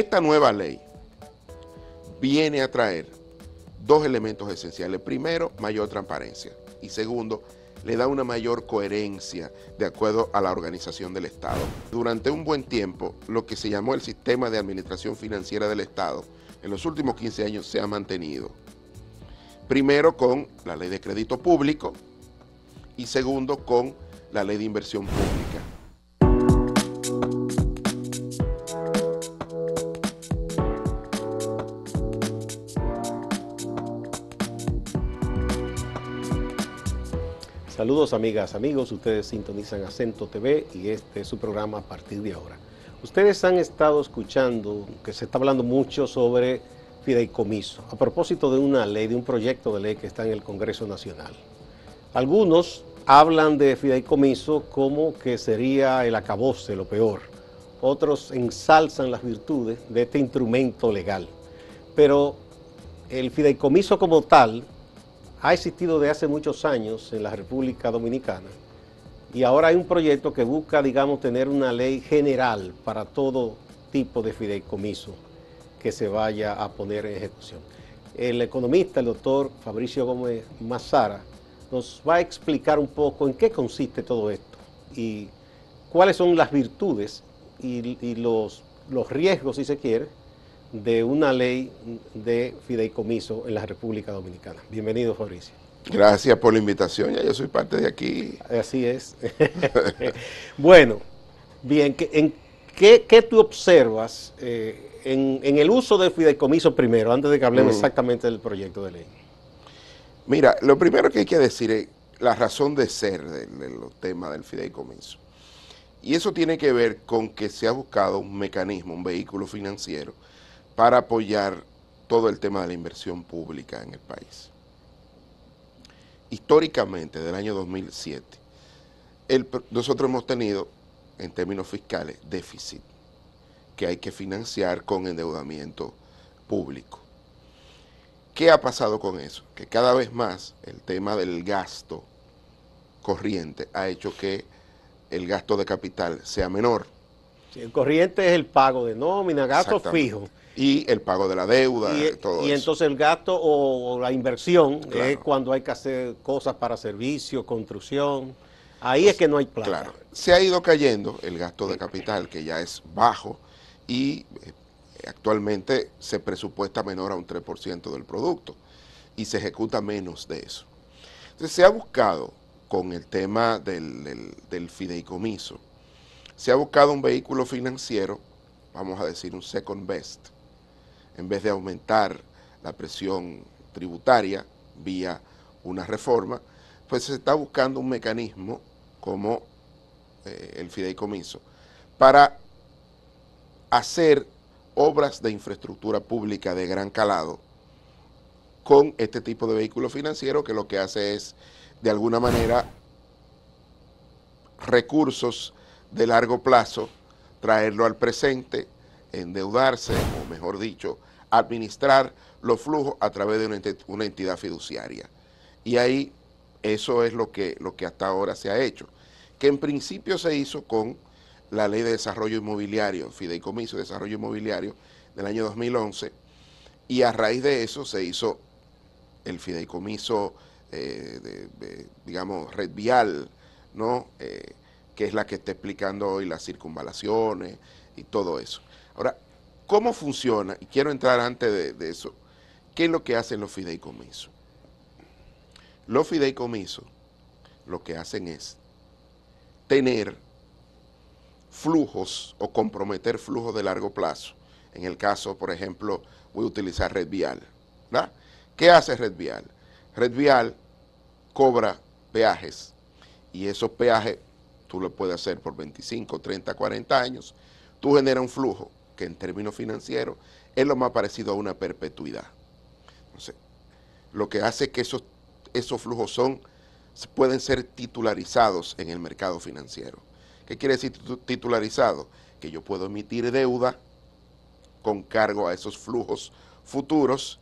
Esta nueva ley viene a traer dos elementos esenciales. Primero, mayor transparencia. Y segundo, le da una mayor coherencia de acuerdo a la organización del Estado. Durante un buen tiempo, lo que se llamó el sistema de administración financiera del Estado, en los últimos 15 años se ha mantenido. Primero con la ley de crédito público y segundo con la ley de inversión pública. Saludos amigas, amigos, ustedes sintonizan Acento TV y este es su programa a partir de ahora. Ustedes han estado escuchando que se está hablando mucho sobre fideicomiso, a propósito de una ley, de un proyecto de ley que está en el Congreso Nacional. Algunos hablan de fideicomiso como que sería el acabose, lo peor. Otros ensalzan las virtudes de este instrumento legal. Pero el fideicomiso como tal ha existido de hace muchos años en la República Dominicana y ahora hay un proyecto que busca, digamos, tener una ley general para todo tipo de fideicomiso que se vaya a poner en ejecución. El economista, el doctor Fabricio Gómez Mazara, nos va a explicar un poco en qué consiste todo esto y cuáles son las virtudes y, y los, los riesgos, si se quiere, de una ley de fideicomiso en la República Dominicana. Bienvenido, Fabricio. Gracias por la invitación, ya yo soy parte de aquí. Así es. bueno, bien, qué, tú observas eh, en, el uso del fideicomiso primero, antes de que hablemos mm. exactamente del proyecto de ley? Mira, lo primero que hay que decir es la razón de ser del tema los del fideicomiso. Y eso tiene que ver con que se ha buscado un mecanismo, un vehículo financiero, para apoyar todo el tema de la inversión pública en el país. Históricamente, del año 2007, nosotros hemos tenido, en términos fiscales, déficit que hay que financiar con endeudamiento público. ¿Qué ha pasado con eso? Que cada vez más el tema del gasto corriente ha hecho que el gasto de capital sea menor. el corriente es el pago de nómina, gasto fijo. Y el pago de la deuda, y, eh, todo y entonces el gasto o, la inversión es cuando hay que hacer cosas para servicio, construcción. Ahí es pues, que no hay plata. Claro, se ha ido cayendo el gasto de capital, que ya es bajo, y eh, actualmente se presupuesta menor a un 3% del producto y se ejecuta menos de eso. Entonces se ha buscado con el tema del, fideicomiso, se ha buscado un vehículo financiero, vamos a decir un second best, en vez de aumentar la presión tributaria vía una reforma, pues se está buscando un mecanismo como eh, el fideicomiso para hacer obras de infraestructura pública de gran calado con este tipo de vehículo financiero que lo que hace es, de alguna manera, recursos de largo plazo, traerlo al presente, endeudarse, o mejor dicho, administrar los flujos a través de una entidad fiduciaria. Y ahí eso es lo que, lo que hasta ahora se ha hecho, que en principio se hizo con la Ley de Desarrollo Inmobiliario, Fideicomiso de Desarrollo Inmobiliario del año 2011, y a raíz de eso se hizo el fideicomiso, eh, digamos, red vial, ¿no? Eh, que es la que está explicando hoy las circunvalaciones y todo eso. Ahora, ¿cómo funciona? Y quiero entrar antes de, eso. ¿Qué es lo que hacen los fideicomisos? Los fideicomisos lo que hacen es tener flujos o comprometer flujos de largo plazo. En el caso, por ejemplo, voy a utilizar Red Vial. ¿Qué hace Red Vial? Red Vial cobra peajes y esos peajes tú lo puedes hacer por 25, 30, 40 años. Tú generas un flujo en términos financieros es lo más parecido a una perpetuidad. lo que hace que esos, esos flujos son, pueden ser titularizados en el mercado financiero. ¿Qué quiere decir titularizado? Que yo puedo emitir deuda con cargo a esos flujos futuros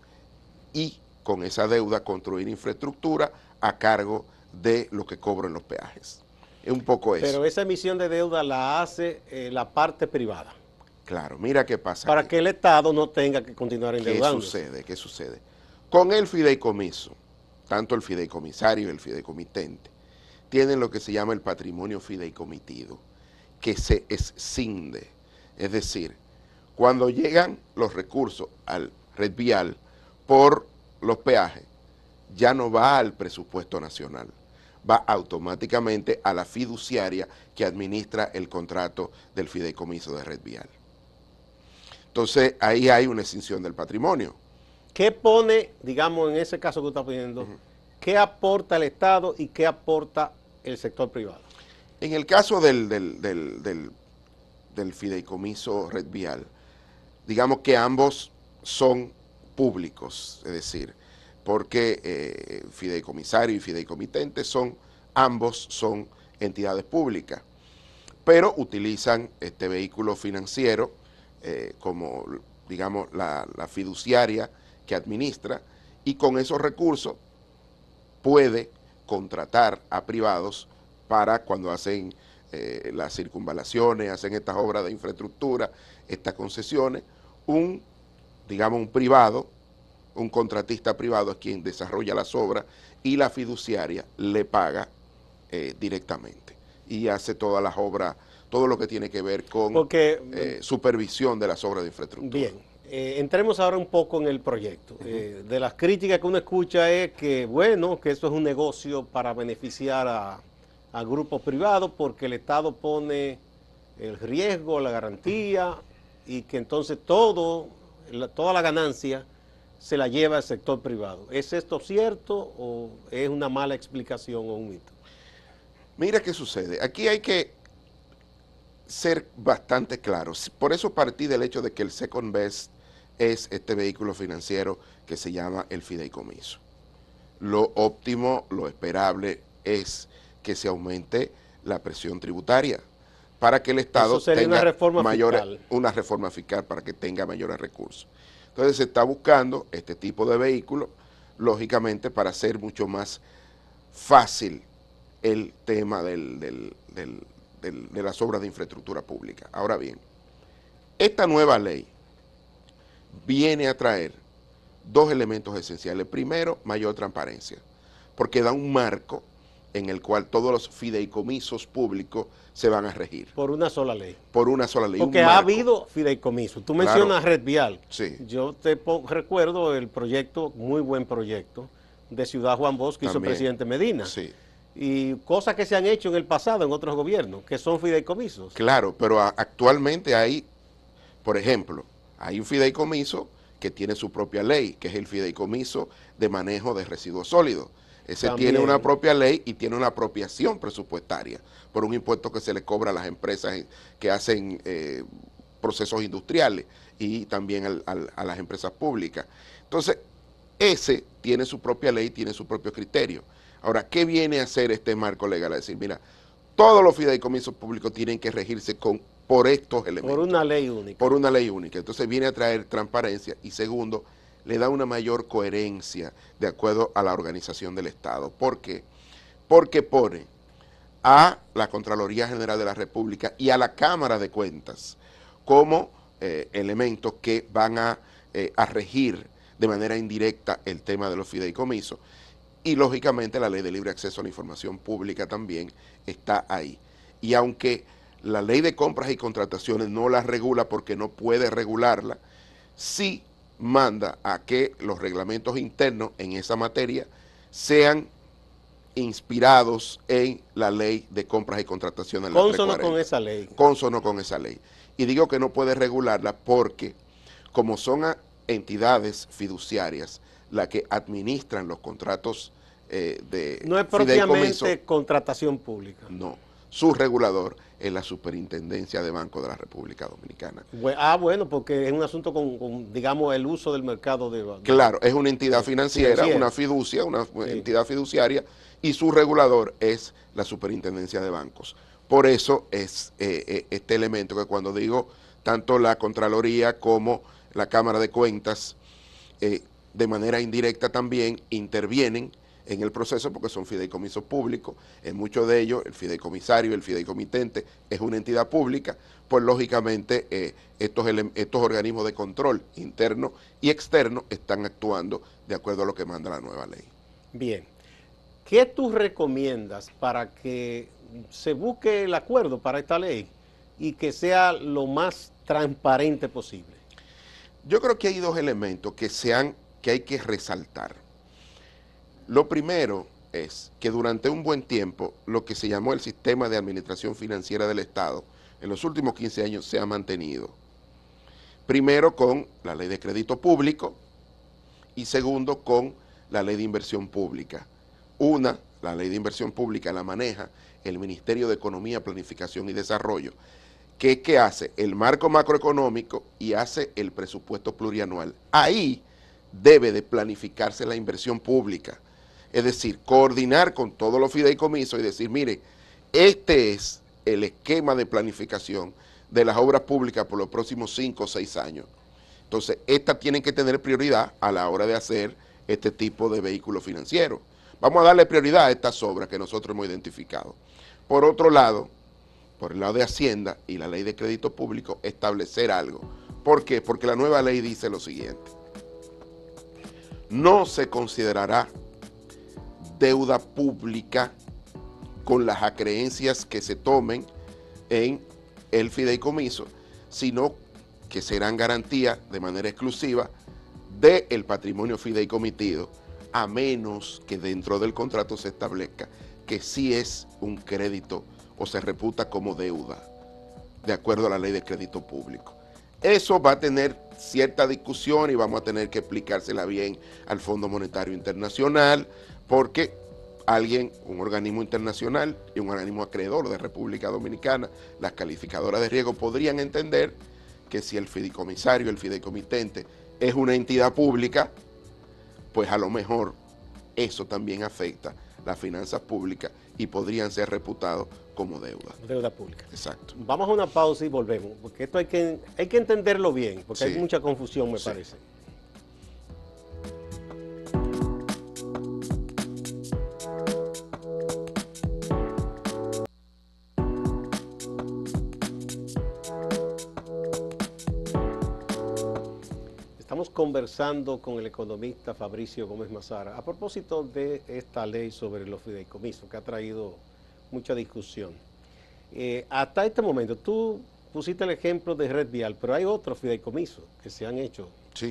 y con esa deuda construir infraestructura a cargo de lo que cobro en los peajes. Es un poco eso. Pero esa emisión de deuda la hace eh, la parte privada. Claro, mira qué pasa. Para que el Estado no tenga que continuar endeudando. ¿Qué sucede? ¿Qué sucede? Con el fideicomiso, tanto el fideicomisario y el fideicomitente, tienen lo que se llama el patrimonio fideicomitido, que se escinde. Es decir, cuando llegan los recursos al red vial por los peajes, ya no va al presupuesto nacional, va automáticamente a la fiduciaria que administra el contrato del fideicomiso de red vial. Entonces ahí hay una extinción del patrimonio. ¿Qué pone, digamos, en ese caso que usted está poniendo, qué aporta el Estado y qué aporta el sector privado? En el caso del, fideicomiso red vial, digamos que ambos son públicos, es decir, porque eh, fideicomisario y fideicomitente son, ambos son entidades públicas, pero utilizan este vehículo financiero eh, como digamos la, fiduciaria que administra y con esos recursos puede contratar a privados para cuando hacen eh, las circunvalaciones, hacen estas obras de infraestructura, estas concesiones, un, digamos, un privado, un contratista privado es quien desarrolla las obras y la fiduciaria le paga eh, directamente y hace todas las obras todo lo que tiene que ver con eh, mm, supervisión de las obras de infraestructura. Bien, eh, entremos ahora un poco en el proyecto. Eh, de las críticas que uno escucha es que, bueno, que esto es un negocio para beneficiar a, a grupos privados porque el Estado pone el riesgo, la garantía y que entonces todo, toda la ganancia se la lleva al sector privado. ¿Es esto cierto o es una mala explicación o un mito? Mira qué sucede. Aquí hay que ser bastante claro, Por eso partí del hecho de que el second best es este vehículo financiero que se llama el fideicomiso. Lo óptimo, lo esperable es que se aumente la presión tributaria para que el Estado tenga una reforma mayor, una reforma fiscal para que tenga mayores recursos. Entonces se está buscando este tipo de vehículo, lógicamente para hacer mucho más fácil el tema del de, las obras de infraestructura pública. Ahora bien, esta nueva ley viene a traer dos elementos esenciales. Primero, mayor transparencia, porque da un marco en el cual todos los fideicomisos públicos se van a regir. Por una sola ley. Por una sola ley. Porque ha habido fideicomisos. Tú mencionas Red Vial. Yo te recuerdo el proyecto, muy buen proyecto, de Ciudad Juan Bosque y hizo presidente Medina. Sí y cosas que se han hecho en el pasado en otros gobiernos, que son fideicomisos. Claro, pero actualmente hay, por ejemplo, hay un fideicomiso que tiene su propia ley, que es el fideicomiso de manejo de residuos sólidos. Ese tiene una propia ley y tiene una apropiación presupuestaria por un impuesto que se le cobra a las empresas que hacen eh, procesos industriales y también al, a las empresas públicas. Entonces, ese tiene su propia ley, tiene su propio criterio. Ahora, ¿qué viene a hacer este marco legal? A decir, mira, todos los fideicomisos públicos tienen que regirse con, por estos elementos. Por una ley única. Por una ley única. Entonces viene a traer transparencia y segundo, le da una mayor coherencia de acuerdo a la organización del Estado. ¿Por qué? Porque pone a la Contraloría General de la República y a la Cámara de Cuentas como eh, elementos que van a, eh, a regir de manera indirecta el tema de los fideicomisos. Y lógicamente la ley de libre acceso a la información pública también está ahí. Y aunque la ley de compras y contrataciones no la regula porque no puede regularla, sí manda a que los reglamentos internos en esa materia sean inspirados en la ley de compras y contrataciones. Consono con esa ley. Consono con esa ley. Y digo que no puede regularla porque como son entidades fiduciarias las que administran los contratos eh, de No es propiamente contratación pública. No, su regulador es la Superintendencia de Banco de la República Dominicana. ah, bueno, porque es un asunto con, digamos, el uso del mercado de... claro, es una entidad financiera, una fiducia, una entidad fiduciaria, y su regulador es la Superintendencia de Bancos. Por eso es eh, eh, este elemento que cuando digo tanto la Contraloría como la Cámara de Cuentas, eh, de manera indirecta también intervienen en el proceso porque son fideicomisos públicos, en muchos de ellos el fideicomisario, el fideicomitente es una entidad pública, pues lógicamente eh, estos, estos organismos de control interno y externo están actuando de acuerdo a lo que manda la nueva ley. Bien, ¿qué tú recomiendas para que se busque el acuerdo para esta ley y que sea lo más transparente posible? Yo creo que hay dos elementos que, sean, que hay que resaltar. Lo primero es que durante un buen tiempo lo que se llamó el sistema de administración financiera del Estado en los últimos 15 años se ha mantenido. Primero con la ley de crédito público y segundo con la ley de inversión pública. Una, la ley de inversión pública la maneja el Ministerio de Economía, Planificación y Desarrollo que es que hace el marco macroeconómico y hace el presupuesto plurianual. Ahí debe de planificarse la inversión pública, es decir, coordinar con todos los fideicomisos y decir, mire, este es el esquema de planificación de las obras públicas por los próximos cinco o seis años. Entonces, estas tienen que tener prioridad a la hora de hacer este tipo de vehículo financiero Vamos a darle prioridad a estas obras que nosotros hemos identificado. Por otro lado, por el lado de Hacienda y la ley de crédito público establecer algo. ¿Por qué? Porque la nueva ley dice lo siguiente. No se considerará deuda pública con las acreencias que se tomen en el fideicomiso, sino que serán garantía de manera exclusiva del patrimonio fideicomitido, a menos que dentro del contrato se establezca que sí es un crédito o se reputa como deuda, de acuerdo a la ley de crédito público. Eso va a tener cierta discusión y vamos a tener que explicársela bien al Fondo Monetario Internacional, porque alguien, un organismo internacional y un organismo acreedor de República Dominicana, las calificadoras de riesgo podrían entender que si el fideicomisario, el fideicomitente es una entidad pública, pues a lo mejor eso también afecta las finanzas públicas y podrían ser reputados como deuda. Deuda pública. Exacto. Vamos a una pausa y volvemos, porque esto hay que, hay que entenderlo bien, porque hay mucha confusión, me parece. Estamos conversando con el economista Fabricio Gómez Mazara a propósito de esta ley sobre los fideicomisos que ha traído mucha discusión. Eh, hasta este momento, tú pusiste el ejemplo de Red Vial, pero hay otros fideicomisos que se han hecho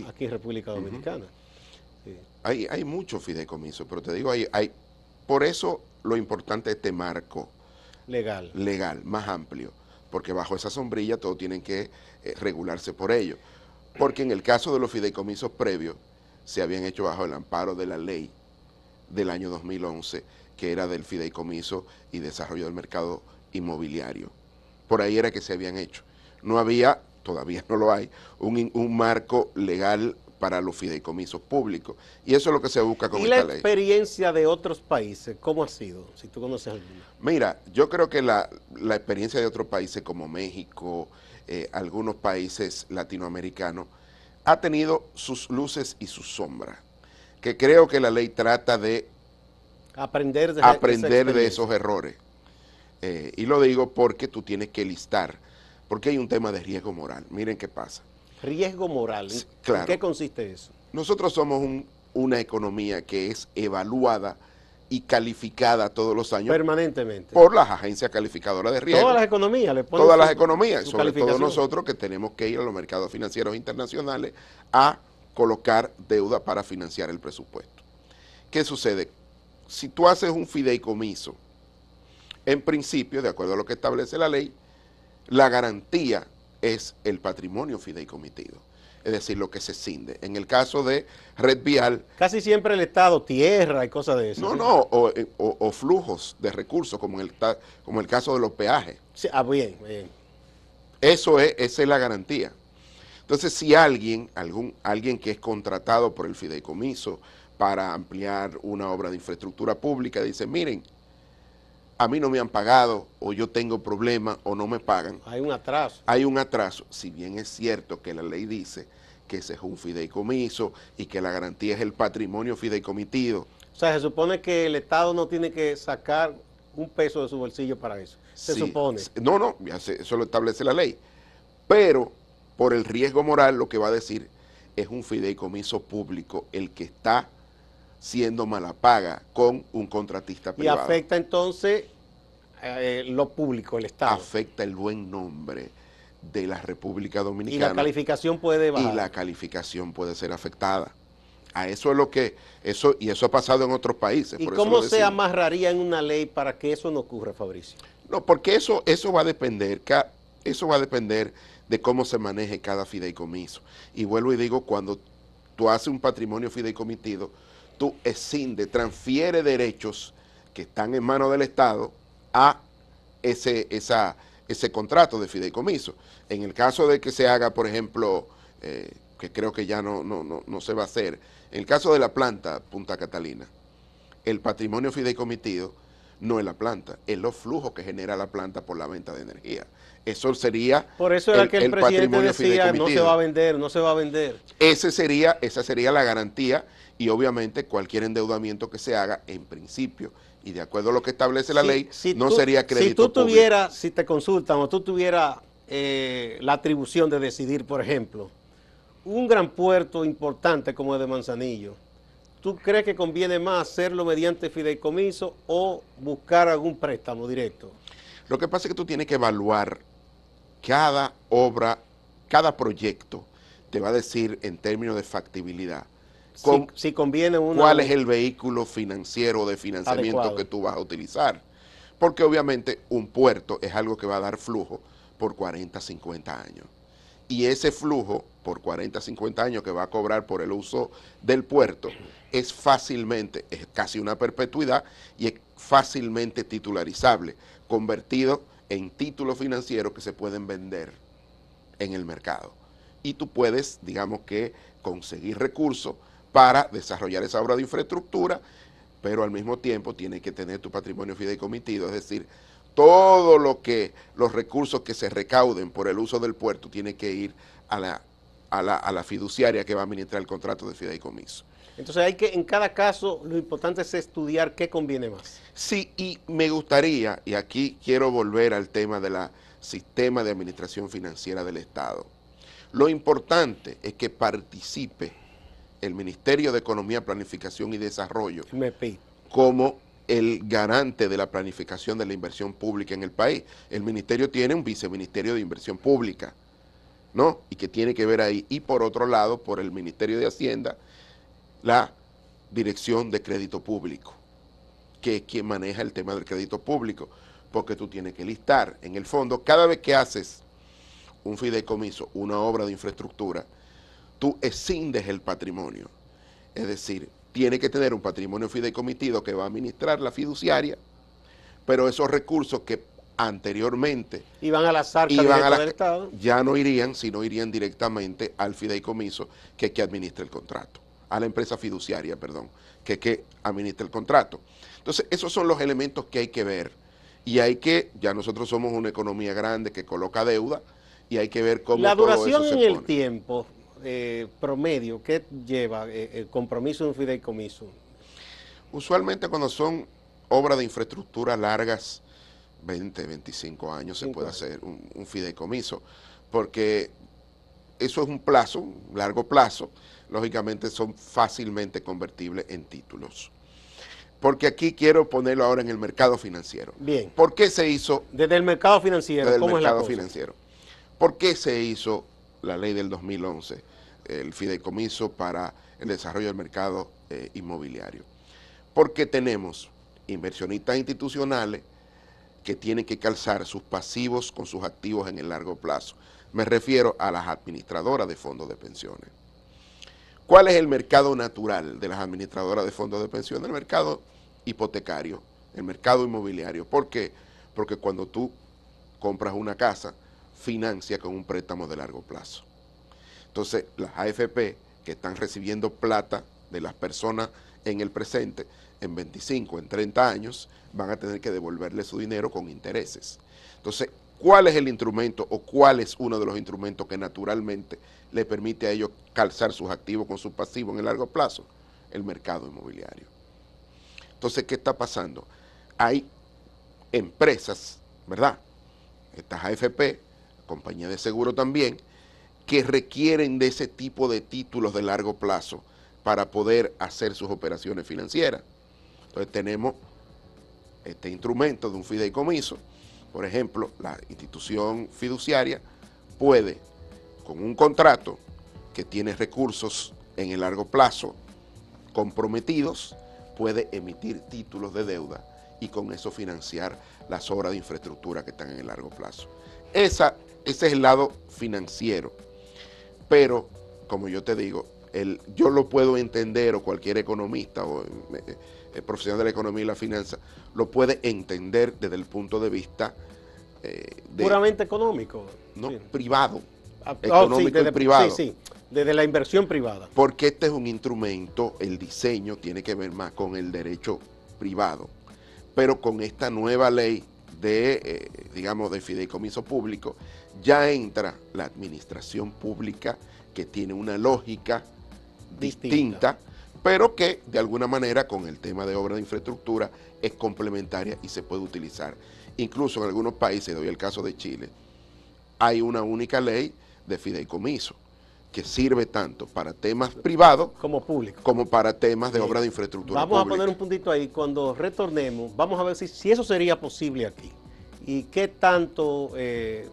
aquí en República Dominicana. Hay, hay muchos fideicomisos, pero te digo, hay, hay, por eso lo importante es este marco legal. legal, más amplio, porque bajo esa sombrilla todo tienen que eh, regularse por ello. Porque en el caso de los fideicomisos previos, se habían hecho bajo el amparo de la ley del año 2011 que era del Fideicomiso y Desarrollo del Mercado Inmobiliario. Por ahí era que se habían hecho. No había, todavía no lo hay, un, marco legal para los fideicomisos públicos. Y eso es lo que se busca con esta ley. ¿Y la experiencia de otros países cómo ha sido? Si tú conoces alguna. Mira, yo creo que la, experiencia de otros países como México, eh, algunos países latinoamericanos, ha tenido sus luces y sus sombras. Que creo que la ley trata de Aprender de, aprender de esos errores. Eh, y lo digo porque tú tienes que listar, porque hay un tema de riesgo moral. Miren qué pasa. Riesgo moral. ¿En qué consiste eso? Nosotros somos una economía que es evaluada y calificada todos los años. Permanentemente. Por las agencias calificadoras de riesgo. Todas las economías. Le ponen Todas las economías, sobre todo nosotros que tenemos que ir a los mercados financieros internacionales a colocar deuda para financiar el presupuesto. ¿Qué sucede? si tú haces un fideicomiso, en principio, de acuerdo a lo que establece la ley, la garantía es el patrimonio fideicomitido, es decir, lo que se cinde. En el caso de red vial... Casi siempre el Estado, tierra y cosas de eso. No, no, eh, o, flujos de recursos, como el, como el caso de los peajes. ah, bien, bien. Eso es, esa es la garantía. Entonces, si alguien, algún, alguien que es contratado por el fideicomiso, para ampliar una obra de infraestructura pública, dice miren, a mí no me han pagado o yo tengo problemas o no me pagan. Hay un atraso. Hay un atraso. Si bien es cierto que la ley dice que ese es un fideicomiso y que la garantía es el patrimonio fideicomitido. O sea, se supone que el Estado no tiene que sacar un peso de su bolsillo para eso. Se supone. No, no, eso lo establece la ley. Pero por el riesgo moral lo que va a decir es un fideicomiso público el que está siendo mala paga con un contratista privado. Y afecta entonces eh, lo público, el Estado. Afecta el buen nombre de la República Dominicana. Y la calificación puede bajar. Y la calificación puede ser afectada. A eso es lo que, eso, y eso ha pasado en otros países. ¿Y cómo se amarraría en una ley para que eso no ocurra, Fabricio? No, porque eso, eso va a depender, eso va a depender de cómo se maneje cada fideicomiso. Y vuelvo y digo, cuando tú haces un patrimonio fideicomitido, tú escinde, transfiere derechos que están en manos del Estado a ese, ese contrato de fideicomiso. En el caso de que se haga, por ejemplo, eh, que creo que ya no, no, no, no se va a hacer, en el caso de la planta Punta Catalina, el patrimonio fideicomitido no es la planta, en los flujos que genera la planta por la venta de energía. Eso sería Por eso era que el, presidente decía, no se va a vender, no se va a vender. Ese sería, esa sería la garantía y obviamente cualquier endeudamiento que se haga en principio y de acuerdo a lo que establece la ley no sería crédito. Si tú tuvieras, si te consultan o tú tuvieras eh, la atribución de decidir, por ejemplo, un gran puerto importante como el de Manzanillo, ¿tú crees que conviene más hacerlo mediante fideicomiso o buscar algún préstamo directo? Lo que pasa es que tú tienes que evaluar cada obra, cada proyecto, te va a decir en términos de factibilidad. si, conviene ¿Cuál es el vehículo financiero de financiamiento que tú vas a utilizar? Porque obviamente un puerto es algo que va a dar flujo por 40, 50 años y ese flujo por 40, 50 años que va a cobrar por el uso del puerto es fácilmente, es casi una perpetuidad y es fácilmente titularizable, convertido en títulos financieros que se pueden vender en el mercado. Y tú puedes, digamos que, conseguir recursos para desarrollar esa obra de infraestructura, pero al mismo tiempo tiene que tener tu patrimonio fideicomitido, es decir, todo lo que los recursos que se recauden por el uso del puerto tiene que ir a la, la, fiduciaria que va a administrar el contrato de fideicomiso. Entonces hay que, en cada caso, lo importante es estudiar qué conviene más. Sí, y me gustaría, y aquí quiero volver al tema del sistema de administración financiera del Estado. Lo importante es que participe el Ministerio de Economía, Planificación y Desarrollo como el garante de la planificación de la inversión pública en el país. El ministerio tiene un viceministerio de inversión pública, ¿no? Y que tiene que ver ahí. Y por otro lado, por el Ministerio de Hacienda, la dirección de crédito público, que es quien maneja el tema del crédito público, porque tú tienes que listar en el fondo, cada vez que haces un fideicomiso, una obra de infraestructura, tú escindes el patrimonio. Es decir, tiene que tener un patrimonio fideicomitido que va a administrar la fiduciaria, pero esos recursos que anteriormente iban a las arcas del Estado. ya no irían, sino irían directamente al fideicomiso que, que administra el contrato, a la empresa fiduciaria, perdón, que, que administra el contrato. Entonces, esos son los elementos que hay que ver. Y hay que, ya nosotros somos una economía grande que coloca deuda, y hay que ver cómo... La duración eso en el tiempo, eh, promedio, ¿qué lleva el eh, eh, compromiso de un fideicomiso? Usualmente cuando son obras de infraestructura largas, 20, 25 años, se puede hacer un, fideicomiso, porque eso es un plazo, largo plazo, lógicamente son fácilmente convertibles en títulos porque aquí quiero ponerlo ahora en el mercado financiero. Bien. ¿Por qué se hizo? Desde el mercado financiero. Desde el mercado financiero. ¿Por qué se hizo la ley del 2011, el fideicomiso para el desarrollo del mercado eh, inmobiliario. Porque tenemos inversionistas institucionales que tienen que calzar sus pasivos con sus activos en el largo plazo. Me refiero a las administradoras de fondos de pensiones. ¿Cuál es el mercado natural de las administradoras de fondos de pensiones? El mercado hipotecario, el mercado inmobiliario. ¿Por qué? Porque cuando tú compras una casa, financia con un préstamo de largo plazo. Entonces, las AFP que están recibiendo plata de las personas en el presente, en 25, en 30 años, van a tener que devolverle su dinero con intereses. Entonces, ¿cuál es el instrumento o cuál es uno de los instrumentos que naturalmente le permite a ellos calzar sus activos con sus pasivos en el largo plazo? El mercado inmobiliario. Entonces, ¿qué está pasando? Hay empresas, ¿verdad? Estas AFP compañías de seguro también, que requieren de ese tipo de títulos de largo plazo para poder hacer sus operaciones financieras. Entonces tenemos este instrumento de un fideicomiso, por ejemplo, la institución fiduciaria puede, con un contrato que tiene recursos en el largo plazo comprometidos, puede emitir títulos de deuda y con eso financiar las obras de infraestructura que están en el largo plazo. Esa ese es el lado financiero. Pero, como yo te digo, el, yo lo puedo entender o cualquier economista o eh, profesional de la economía y la finanza lo puede entender desde el punto de vista eh, puramente económico. No, privado. Ah, oh, económico y privado. Sí, Sí, desde la inversión privada. Porque este es un instrumento, el diseño tiene que ver más con el derecho privado. Pero con esta nueva ley de, eh, digamos, de fideicomiso público, ya entra la administración pública que tiene una lógica distinta, distinta pero que de alguna manera con el tema de obra de infraestructura es complementaria y se puede utilizar. Incluso en algunos países, doy el caso de Chile, hay una única ley de fideicomiso que sirve tanto para temas privados como públicos, como para temas de obra de infraestructura. Vamos a poner un puntito ahí. Cuando retornemos, vamos a ver si, eso sería posible aquí y qué tanto eh,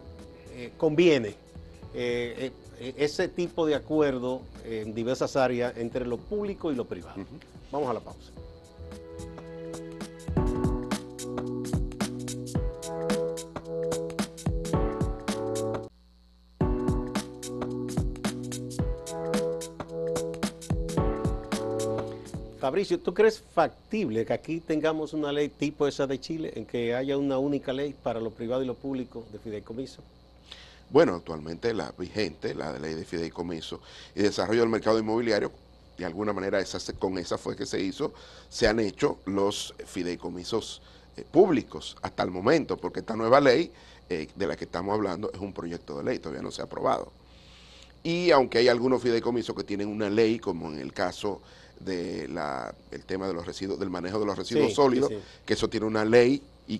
eh, conviene eh, ese tipo de acuerdo en diversas áreas entre lo público y lo privado. Vamos a la pausa. Fabricio, ¿tú crees factible que aquí tengamos una ley tipo esa de Chile, en que haya una única ley para lo privado y lo público de fideicomiso? Bueno, actualmente la vigente, la de ley de fideicomiso y desarrollo del mercado inmobiliario, de alguna manera con esa fue que se hizo, se han hecho los fideicomisos eh, públicos hasta el momento, porque esta nueva ley eh, de la que estamos hablando es un proyecto de ley, todavía no se ha aprobado. Y aunque hay algunos fideicomisos que tienen una ley, como en el caso de el tema de los residuos, del manejo de los residuos sólidos, que eso tiene una ley y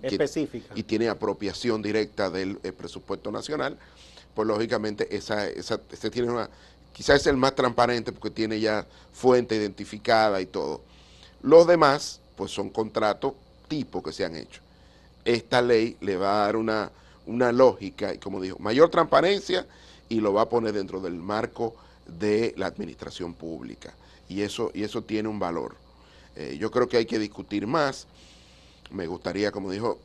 y tiene apropiación directa del eh, presupuesto nacional, pues lógicamente esa, esa, este tiene una, quizás es el más transparente porque tiene ya fuente identificada y todo. Los demás, pues son contratos tipo que se han hecho. Esta ley le va a dar una, una lógica y como dijo, mayor transparencia y lo va a poner dentro del marco de la administración pública y eso, y eso tiene un valor. Eh, yo creo que hay que discutir más. Me gustaría, como dijo,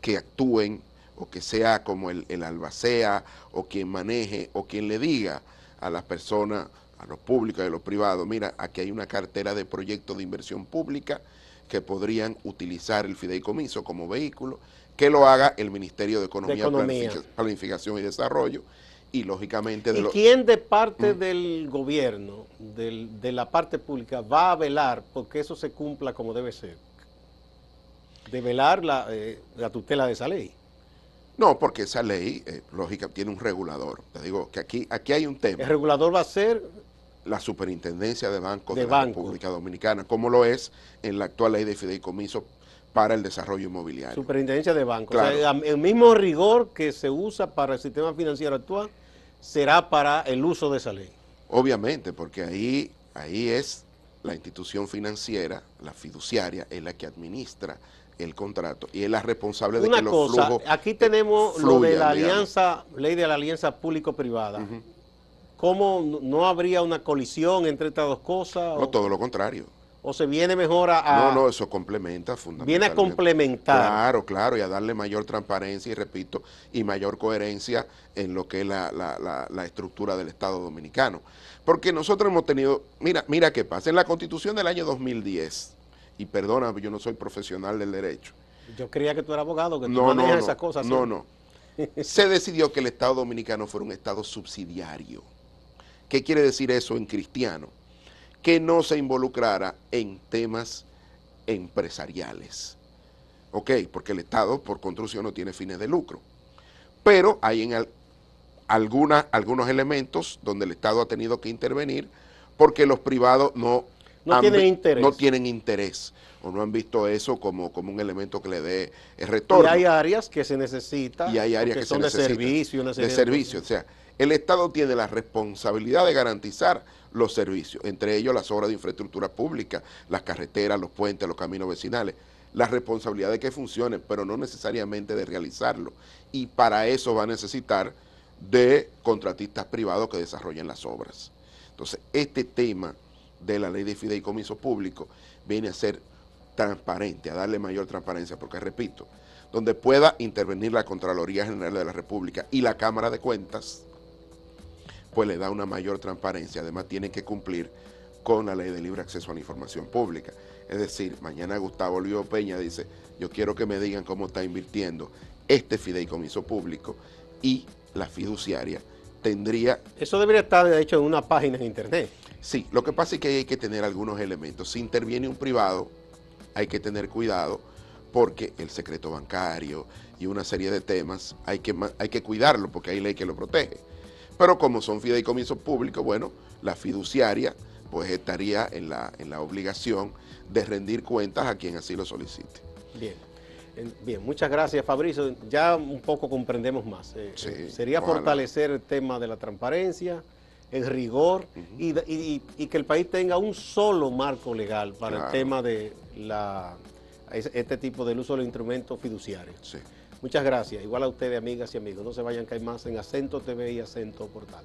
que actúen o que sea como el, albacea o quien maneje o quien le diga a las personas, a los públicos y a los privados, mira, aquí hay una cartera de proyectos de inversión pública que podrían utilizar el fideicomiso como vehículo, que lo haga el Ministerio de Economía, de Economía. Planificación y Desarrollo y lógicamente de quién de parte mm. del gobierno, de la parte pública, va a velar porque eso se cumpla como debe ser? De velar la, eh, la tutela de esa ley. No, porque esa ley, eh, lógica, tiene un regulador. Te digo que aquí, aquí hay un tema. El regulador va a ser la superintendencia de bancos de, la República Dominicana, como lo es en la actual ley de fideicomiso para el desarrollo inmobiliario. Superintendencia de bancos. el mismo rigor que se usa para el sistema financiero actual será para el uso de esa ley. Obviamente, porque ahí, ahí es la institución financiera, la fiduciaria, es la que administra el contrato y es la responsable de que los flujos aquí tenemos lo de la alianza, ley de la alianza público-privada. ¿Cómo no habría una colisión entre estas dos cosas? No, todo lo contrario o se viene mejor a, no, no, eso complementa fundamentalmente. Viene a complementar. Claro, claro, y a darle mayor transparencia y repito, y mayor coherencia en lo que es la, estructura del Estado Dominicano. Porque nosotros hemos tenido, mira, mira qué pasa, en la Constitución del año 2010, y perdona, yo no soy profesional del derecho. Yo creía que tú eras abogado, que tú no, manejas esas cosas. No, no. se decidió que el Estado Dominicano fuera un Estado subsidiario. ¿Qué quiere decir eso en cristiano? que no se involucrara en temas empresariales. ¿Ok? Porque el Estado, por construcción, no tiene fines de lucro. Pero hay en algunos elementos donde el Estado ha tenido que intervenir porque los privados no, no, tienen, interés. o no han visto eso como, como un elemento que le dé eh, retorno. Y hay áreas que se necesitan. Y hay áreas que, son de servicio. de servicio, o sea, el Estado tiene la responsabilidad de garantizar los servicios, entre ellos las obras de infraestructura pública, las carreteras, los puentes, los caminos vecinales, la responsabilidad de que funcionen, pero no necesariamente de realizarlo. Y para eso va a necesitar de contratistas privados que desarrollen las obras. Entonces, este tema de la ley de fideicomiso público viene a ser transparente, a darle mayor transparencia, porque repito, donde pueda intervenir la Contraloría General de la República y la Cámara de Cuentas, pues le da una mayor transparencia. Además, tiene que cumplir con la ley de libre acceso a la información pública. Es decir, mañana Gustavo Luis Peña dice, yo quiero que me digan cómo está invirtiendo este fideicomiso público y la fiduciaria tendría... Eso debería estar, de hecho, en una página de internet. Sí, lo que pasa es que hay que tener algunos elementos. Si interviene un privado, hay que tener cuidado porque el secreto bancario y una serie de temas hay que, hay que cuidarlo porque hay ley que lo protege. Pero como son fideicomisos públicos, bueno, la fiduciaria pues estaría en la, obligación de rendir cuentas a quien así lo solicite. Bien. Bien, muchas gracias Fabricio. Ya un poco comprendemos más. Eh, eh, sería fortalecer el tema de la transparencia, el rigor y, que el país tenga un solo marco legal para el tema de la, este tipo del uso de los instrumentos fiduciarios. Sí. Muchas gracias. Igual a ustedes, amigas y amigos. No se vayan, que hay más en Acento TV y Acento Portal.